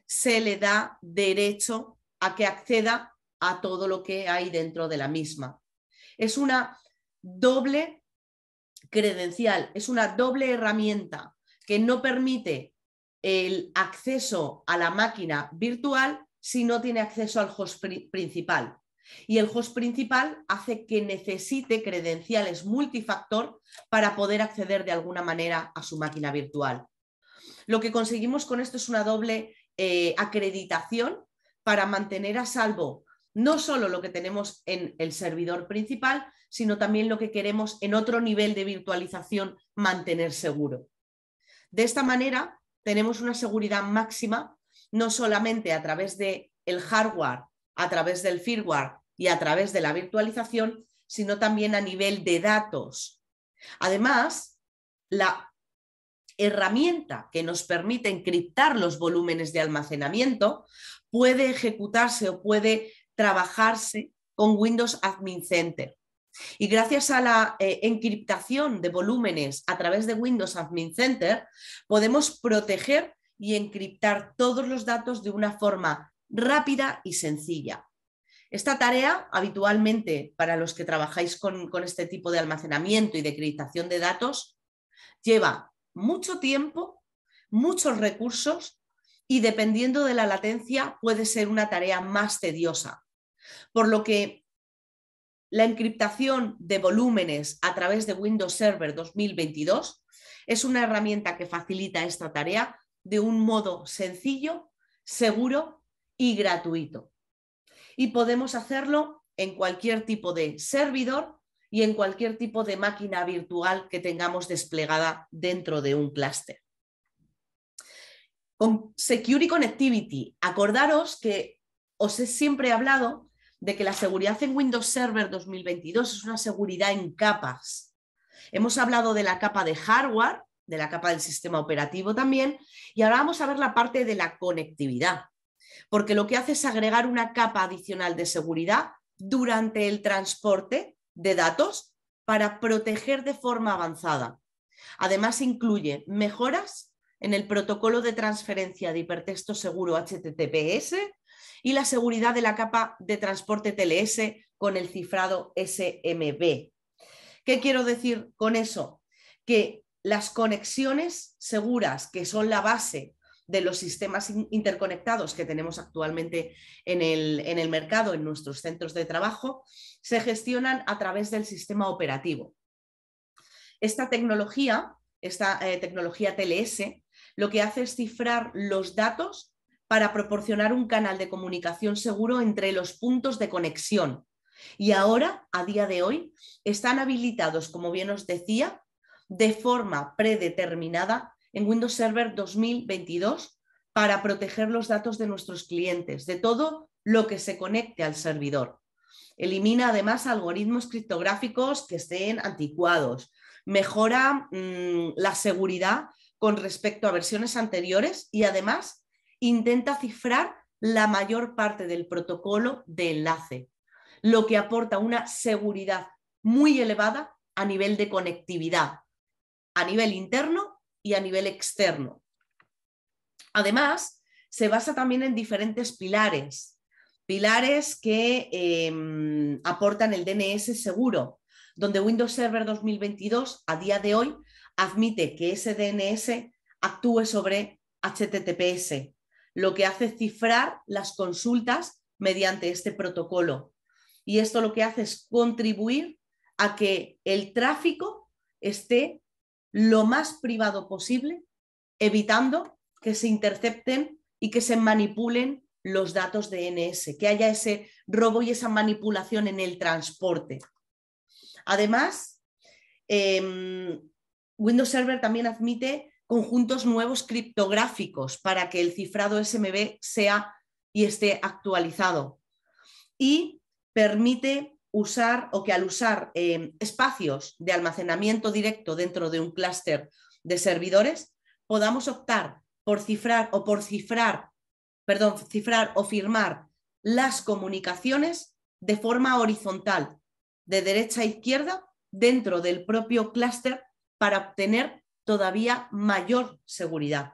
se le da derecho a que acceda a todo lo que hay dentro de la misma. Es una doble credencial, es una doble herramienta que no permite el acceso a la máquina virtual si no tiene acceso al host principal. Y el host principal hace que necesite credenciales multifactor para poder acceder de alguna manera a su máquina virtual. Lo que conseguimos con esto es una doble eh, acreditación para mantener a salvo no solo lo que tenemos en el servidor principal, sino también lo que queremos en otro nivel de virtualización mantener seguro. De esta manera, tenemos una seguridad máxima, no solamente a través del hardware, a través del firmware y a través de la virtualización, sino también a nivel de datos. Además, la herramienta que nos permite encriptar los volúmenes de almacenamiento puede ejecutarse o puede trabajarse con Windows Admin Center. Y gracias a la eh, encriptación de volúmenes a través de Windows Admin Center, podemos proteger y encriptar todos los datos de una forma rápida y sencilla. Esta tarea, habitualmente para los que trabajáis con, con este tipo de almacenamiento y de encriptación de datos, lleva mucho tiempo, muchos recursos y dependiendo de la latencia puede ser una tarea más tediosa. Por lo que la encriptación de volúmenes a través de Windows Server 2022 es una herramienta que facilita esta tarea de un modo sencillo, seguro y gratuito. Y podemos hacerlo en cualquier tipo de servidor y en cualquier tipo de máquina virtual que tengamos desplegada dentro de un clúster. Con Security Connectivity, acordaros que os he siempre hablado de que la seguridad en Windows Server 2022 es una seguridad en capas. Hemos hablado de la capa de hardware, de la capa del sistema operativo también, y ahora vamos a ver la parte de la conectividad, porque lo que hace es agregar una capa adicional de seguridad durante el transporte de datos para proteger de forma avanzada. Además, incluye mejoras en el protocolo de transferencia de hipertexto seguro HTTPS, y la seguridad de la capa de transporte TLS con el cifrado SMB. ¿Qué quiero decir con eso? Que las conexiones seguras, que son la base de los sistemas interconectados que tenemos actualmente en el, mercado, en nuestros centros de trabajo, se gestionan a través del sistema operativo. Esta tecnología, esta eh, tecnología TLS, lo que hace es cifrar los datos para proporcionar un canal de comunicación seguro entre los puntos de conexión. Y ahora, a día de hoy, están habilitados, como bien os decía, de forma predeterminada en Windows Server 2022 para proteger los datos de nuestros clientes, de todo lo que se conecte al servidor. Elimina además algoritmos criptográficos que estén anticuados. Mejora mm, la seguridad con respecto a versiones anteriores y además intenta cifrar la mayor parte del protocolo de enlace, lo que aporta una seguridad muy elevada a nivel de conectividad, a nivel interno y a nivel externo. Además, se basa también en diferentes pilares, pilares que em, aportan el DNS seguro, donde Windows Server 2022 a día de hoy admite que ese DNS actúe sobre HTTPS, lo que hace cifrar las consultas mediante este protocolo. Y esto lo que hace es contribuir a que el tráfico esté lo más privado posible, evitando que se intercepten y que se manipulen los datos de NS, que haya ese robo y esa manipulación en el transporte. Además, em, Windows Server también admite conjuntos nuevos criptográficos para que el cifrado SMB sea y esté actualizado. Y permite usar o que al usar em, espacios de almacenamiento directo dentro de un clúster de servidores, podamos optar por cifrar o por cifrar, perdón, cifrar o firmar las comunicaciones de forma horizontal, de derecha a izquierda, dentro del propio clúster para obtener todavía mayor seguridad.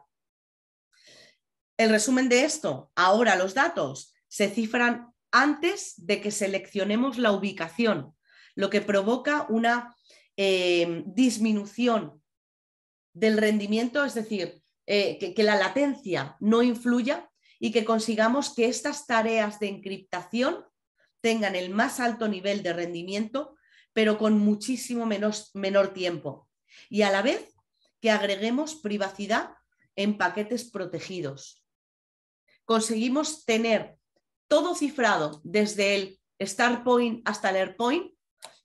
El resumen de esto, ahora los datos se cifran antes de que seleccionemos la ubicación, lo que provoca una eh, disminución del rendimiento, es decir, eh, que, que la latencia no influya y que consigamos que estas tareas de encriptación tengan el más alto nivel de rendimiento, pero con muchísimo menos, menor tiempo. Y a la vez que agreguemos privacidad en paquetes protegidos. Conseguimos tener todo cifrado desde el start point hasta el airpoint,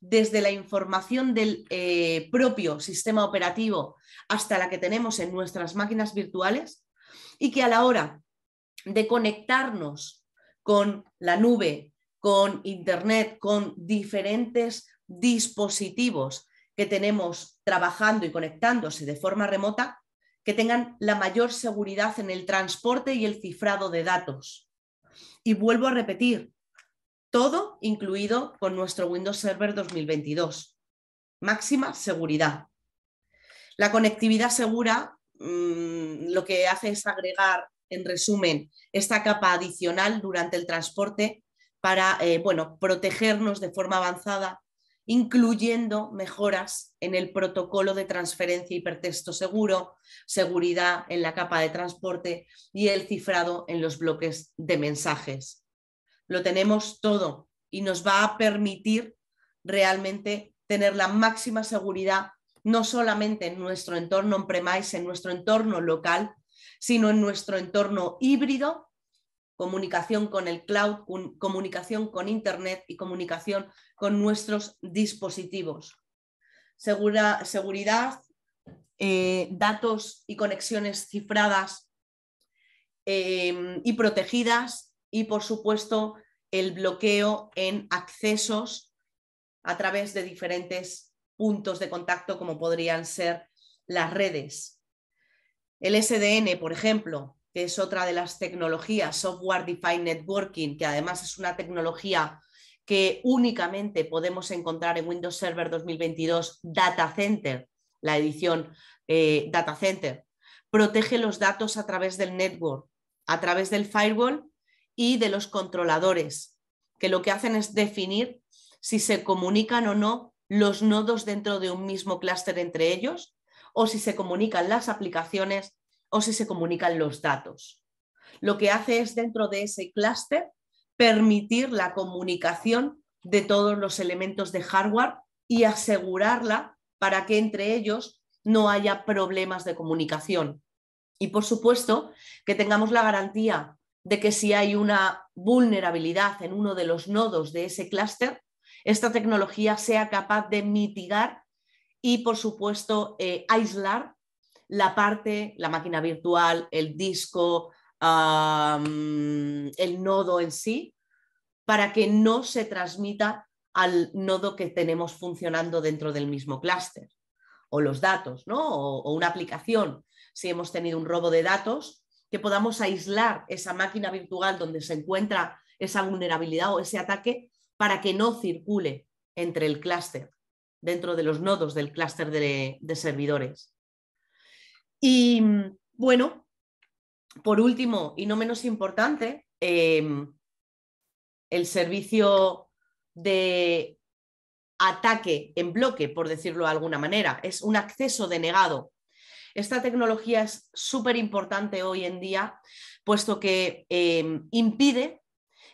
desde la información del eh, propio sistema operativo hasta la que tenemos en nuestras máquinas virtuales y que a la hora de conectarnos con la nube, con Internet, con diferentes dispositivos que tenemos trabajando y conectándose de forma remota, que tengan la mayor seguridad en el transporte y el cifrado de datos. Y vuelvo a repetir, todo incluido con nuestro Windows Server 2022. Máxima seguridad. La conectividad segura mm, lo que hace es agregar, en resumen, esta capa adicional durante el transporte para eh, bueno, protegernos de forma avanzada incluyendo mejoras en el protocolo de transferencia hipertexto seguro, seguridad en la capa de transporte y el cifrado en los bloques de mensajes. Lo tenemos todo y nos va a permitir realmente tener la máxima seguridad no solamente en nuestro entorno on-premise, en nuestro entorno local, sino en nuestro entorno híbrido comunicación con el cloud, comunicación con Internet y comunicación con nuestros dispositivos. seguridad, eh, datos y conexiones cifradas em, y protegidas y, por supuesto, el bloqueo en accesos a través de diferentes puntos de contacto como podrían ser las redes. El SDN, por ejemplo, es otra de las tecnologías, Software Defined Networking, que además es una tecnología que únicamente podemos encontrar en Windows Server 2022 Data Center, la edición eh, Data Center. Protege los datos a través del network, a través del firewall y de los controladores, que lo que hacen es definir si se comunican o no los nodos dentro de un mismo clúster entre ellos o si se comunican las aplicaciones o si se comunican los datos. Lo que hace es dentro de ese clúster permitir la comunicación de todos los elementos de hardware y asegurarla para que entre ellos no haya problemas de comunicación. Y por supuesto, que tengamos la garantía de que si hay una vulnerabilidad en uno de los nodos de ese clúster, esta tecnología sea capaz de mitigar y, por supuesto, eh, aislar la parte, la máquina virtual, el disco, el nodo en sí, para que no se transmita al nodo que tenemos funcionando dentro del mismo clúster, o los datos, o, una aplicación, si hemos tenido un robo de datos, que podamos aislar esa máquina virtual donde se encuentra esa vulnerabilidad o ese ataque para que no circule entre el clúster, dentro de los nodos del clúster de servidores. Y mm, bueno, por último y no menos importante, em, el servicio de ataque en bloque, por decirlo de alguna manera, es un acceso denegado. Esta tecnología es súper importante hoy en día, puesto que em, impide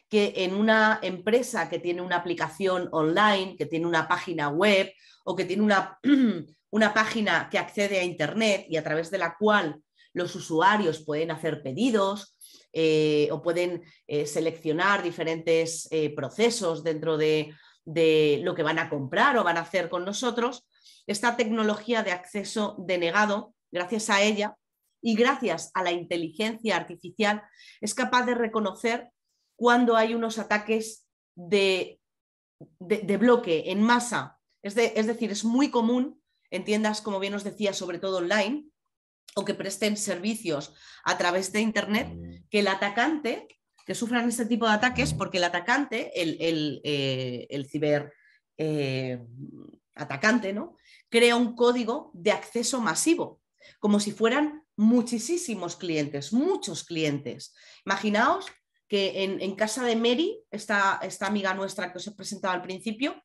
que en una empresa que tiene una aplicación online, que tiene una página web o que tiene una, una página que accede a Internet y a través de la cual los usuarios pueden hacer pedidos eh, o pueden eh, seleccionar diferentes eh, procesos dentro de, lo que van a comprar o van a hacer con nosotros, esta tecnología de acceso denegado, gracias a ella y gracias a la inteligencia artificial, es capaz de reconocer cuando hay unos ataques de, bloque en masa. es, decir, es muy común en tiendas, como bien os decía, sobre todo online, o que presten servicios a través de Internet, que el atacante, que sufran este tipo de ataques, porque el atacante, el, el, eh, ciber... Eh, atacante, ¿no? Crea un código de acceso masivo, como si fueran muchísimos clientes, muchos clientes. Imaginaos que en, casa de Mary, esta, esta, amiga nuestra que os he presentado al principio,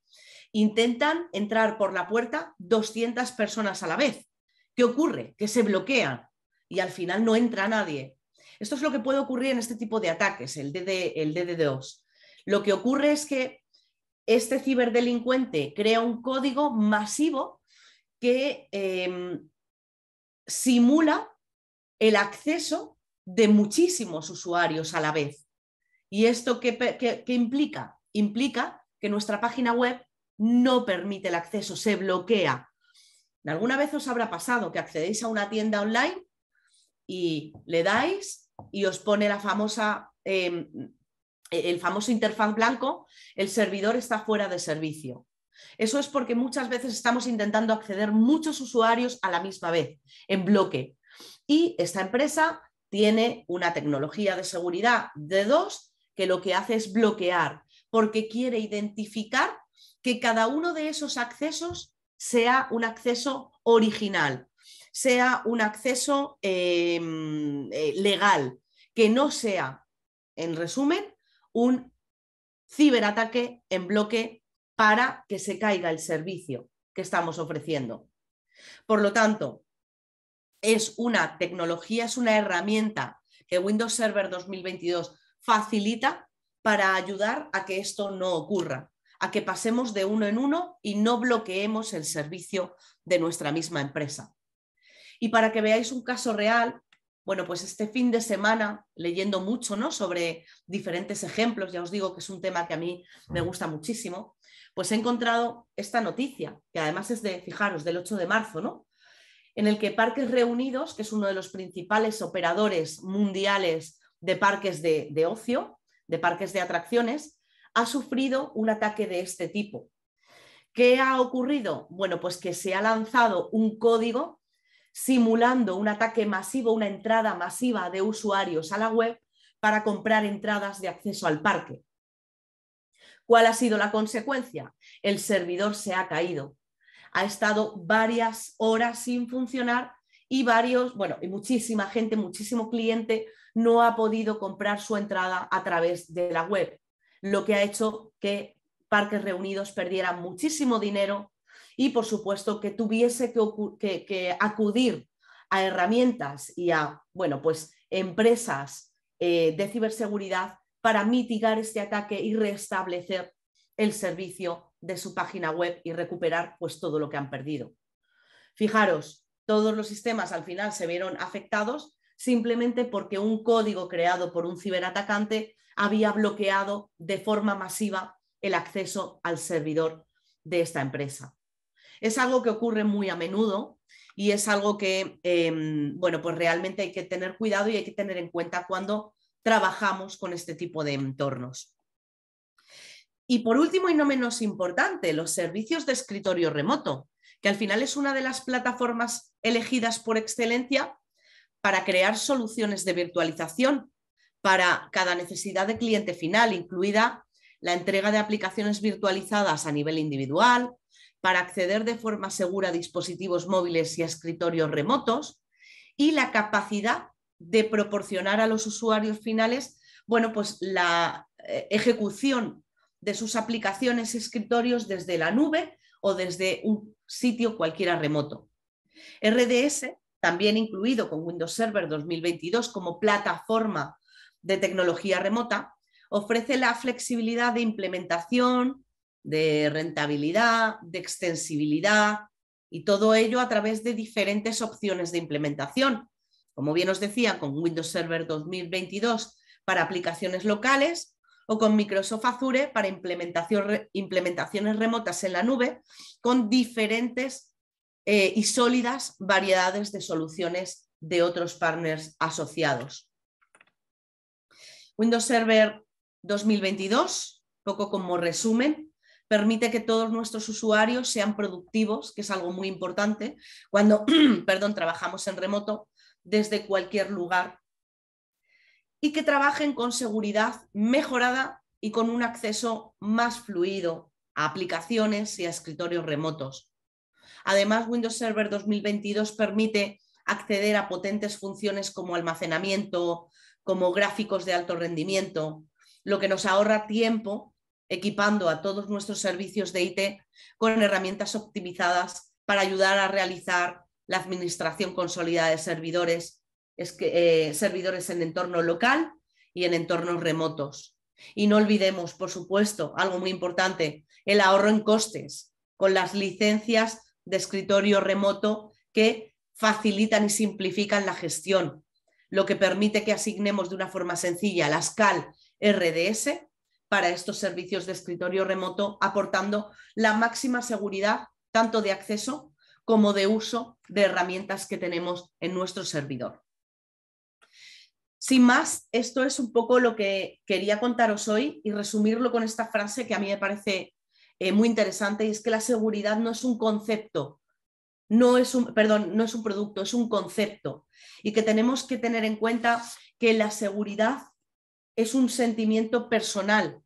Intentan entrar por la puerta 200 personas a la vez. ¿Qué ocurre? Que se bloquean y al final no entra nadie. Esto es lo que puede ocurrir en este tipo de ataques, el, DD, el 2 Lo que ocurre es que este ciberdelincuente crea un código masivo que em, simula el acceso de muchísimos usuarios a la vez. ¿Y esto qué implica? Implica que nuestra página web no permite el acceso, se bloquea. ¿Alguna vez os habrá pasado que accedéis a una tienda online y le dais y os pone la famosa, em, el famoso interfaz blanco, el servidor está fuera de servicio? Eso es porque muchas veces estamos intentando acceder muchos usuarios a la misma vez, en bloque. Y esta empresa tiene una tecnología de seguridad de dos que lo que hace es bloquear, porque quiere identificar que cada uno de esos accesos sea un acceso original, sea un acceso em, eh, legal, que no sea, en resumen, un ciberataque en bloque para que se caiga el servicio que estamos ofreciendo. Por lo tanto, es una tecnología, es una herramienta que Windows Server 2022 facilita para ayudar a que esto no ocurra a que pasemos de uno en uno y no bloqueemos el servicio de nuestra misma empresa. Y para que veáis un caso real, bueno, pues este fin de semana, leyendo mucho ¿no? sobre diferentes ejemplos, ya os digo que es un tema que a mí me gusta muchísimo, pues he encontrado esta noticia, que además es de, fijaros, del 8 de marzo, ¿no? En el que Parques Reunidos, que es uno de los principales operadores mundiales de parques de ocio, de parques de atracciones, ha sufrido un ataque de este tipo. ¿Qué ha ocurrido? Bueno, pues que se ha lanzado un código simulando un ataque masivo, una entrada masiva de usuarios a la web para comprar entradas de acceso al parque. ¿Cuál ha sido la consecuencia? El servidor se ha caído. Ha estado varias horas sin funcionar y varios, bueno, y muchísima gente, muchísimo cliente no ha podido comprar su entrada a través de la web lo que ha hecho que Parques Reunidos perdiera muchísimo dinero y, por supuesto, que tuviese que, acudir a herramientas y a, bueno, pues empresas eh, de ciberseguridad para mitigar este ataque y restablecer el servicio de su página web y recuperar pues todo lo que han perdido. Fijaros, todos los sistemas al final se vieron afectados simplemente porque un código creado por un ciberatacante había bloqueado de forma masiva el acceso al servidor de esta empresa. Es algo que ocurre muy a menudo y es algo que, em, bueno, pues realmente hay que tener cuidado y hay que tener en cuenta cuando trabajamos con este tipo de entornos. Y por último y no menos importante, los servicios de escritorio remoto, que al final es una de las plataformas elegidas por excelencia para crear soluciones de virtualización para cada necesidad de cliente final, incluida la entrega de aplicaciones virtualizadas a nivel individual, para acceder de forma segura a dispositivos móviles y a escritorios remotos, y la capacidad de proporcionar a los usuarios finales, bueno, pues la eh, ejecución de sus aplicaciones y escritorios desde la nube o desde un sitio cualquiera remoto. RDS, también incluido con Windows Server 2022 como plataforma de tecnología remota, ofrece la flexibilidad de implementación, de rentabilidad, de extensibilidad y todo ello a través de diferentes opciones de implementación. Como bien os decía, con Windows Server 2022 para aplicaciones locales o con Microsoft Azure para implementaciones remotas en la nube con diferentes eh, y sólidas variedades de soluciones de otros partners asociados. Windows Server 2022, poco como resumen, permite que todos nuestros usuarios sean productivos, que es algo muy importante cuando, perdón, trabajamos en remoto desde cualquier lugar y que trabajen con seguridad mejorada y con un acceso más fluido a aplicaciones y a escritorios remotos. Además, Windows Server 2022 permite acceder a potentes funciones como almacenamiento, como gráficos de alto rendimiento, lo que nos ahorra tiempo equipando a todos nuestros servicios de IT con herramientas optimizadas para ayudar a realizar la administración consolidada de servidores, eh, servidores en entorno local y en entornos remotos. Y no olvidemos, por supuesto, algo muy importante, el ahorro en costes con las licencias de escritorio remoto que facilitan y simplifican la gestión lo que permite que asignemos de una forma sencilla la SCAL RDS para estos servicios de escritorio remoto, aportando la máxima seguridad tanto de acceso como de uso de herramientas que tenemos en nuestro servidor. Sin más, esto es un poco lo que quería contaros hoy y resumirlo con esta frase que a mí me parece eh, muy interesante y es que la seguridad no es un concepto no es un, perdón, no es un producto, es un concepto. Y que tenemos que tener en cuenta que la seguridad es un sentimiento personal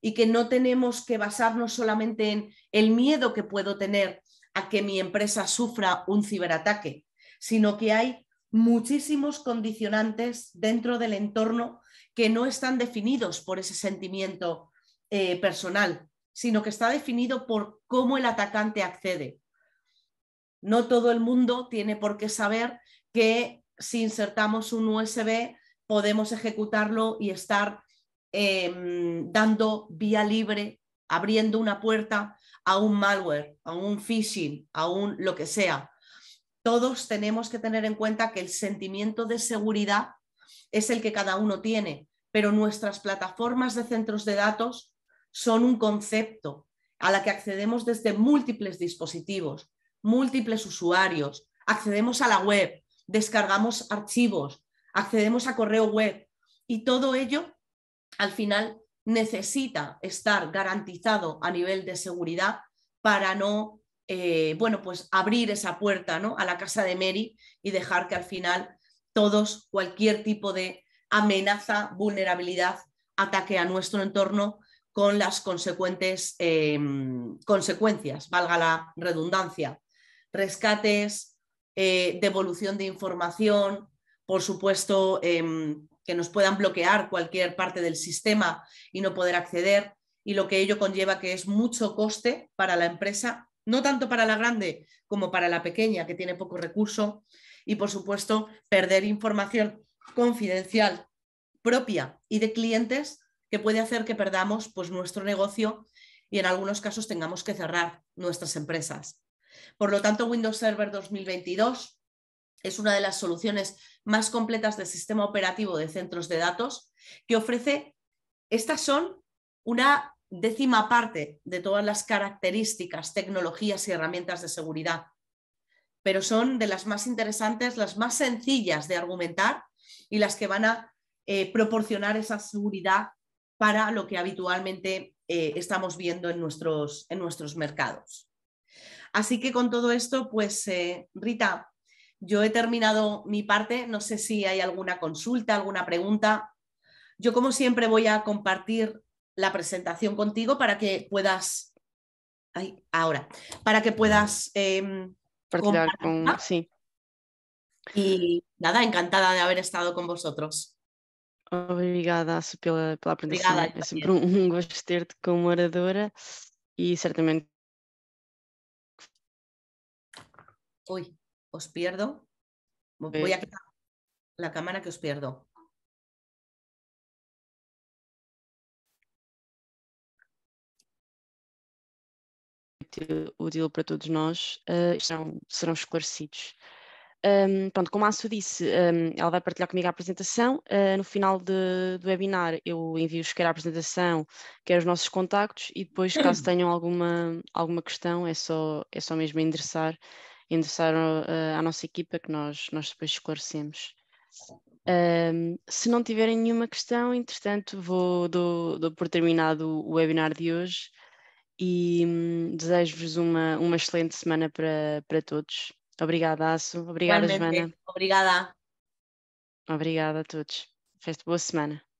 y que no tenemos que basarnos solamente en el miedo que puedo tener a que mi empresa sufra un ciberataque, sino que hay muchísimos condicionantes dentro del entorno que no están definidos por ese sentimiento eh, personal, sino que está definido por cómo el atacante accede no todo el mundo tiene por qué saber que si insertamos un USB podemos ejecutarlo y estar em, dando vía libre, abriendo una puerta a un malware, a un phishing, a un lo que sea. Todos tenemos que tener en cuenta que el sentimiento de seguridad es el que cada uno tiene, pero nuestras plataformas de centros de datos son un concepto a la que accedemos desde múltiples dispositivos múltiples usuarios, accedemos a la web, descargamos archivos, accedemos a correo web y todo ello al final necesita estar garantizado a nivel de seguridad para no eh, bueno, pues abrir esa puerta a la casa de Mary y dejar que al final todos, cualquier tipo de amenaza, vulnerabilidad, ataque a nuestro entorno con las consecuentes em, consecuencias, valga la redundancia rescates, eh, devolución de información, por supuesto, em, que nos puedan bloquear cualquier parte del sistema y no poder acceder, y lo que ello conlleva que es mucho coste para la empresa, no tanto para la grande como para la pequeña que tiene poco recurso, y por supuesto, perder información confidencial propia y de clientes que puede hacer que perdamos pues, nuestro negocio y en algunos casos tengamos que cerrar nuestras empresas. Por lo tanto, Windows Server 2022 es una de las soluciones más completas del sistema operativo de centros de datos que ofrece, estas son una décima parte de todas las características, tecnologías y herramientas de seguridad, pero son de las más interesantes, las más sencillas de argumentar y las que van a eh, proporcionar esa seguridad para lo que habitualmente eh, estamos viendo en nuestros mercados. Así que con todo esto, pues eh, Rita, yo he terminado mi parte, no sé si hay alguna consulta, alguna pregunta. Yo como siempre voy a compartir la presentación contigo para que puedas, ahora, para que puedas... Eh, con... sí. Y nada, encantada de haber estado con vosotros. Obrigada por la presentación. apresentação. un gusto um, como oradora Y, e ciertamente... uy, os pierdo. Voy a quitar la cámara que os pierdo. Útil para todos nós, uh, serão, serão esclarecidos. Um, pronto, como a Aço disse, um, ela vai partilhar comigo a apresentação. Uh, no final de, do webinar, eu envio-vos quer a apresentação, quer os nossos contactos, e depois, caso tenham alguma, alguma questão, é só, é só mesmo endereçar endereçaram uh, eh, à nossa equipa que nós, nós depois esclarecemos. Um, se não tiverem nenhuma questão, entretanto, vou dou, dou por terminado o webinar de hoje e hum, desejo-vos uma, uma excelente semana para, para todos. Obrigada, Aço. Obrigada, Joana. Obrigada. Obrigada a todos. Fez boa semana.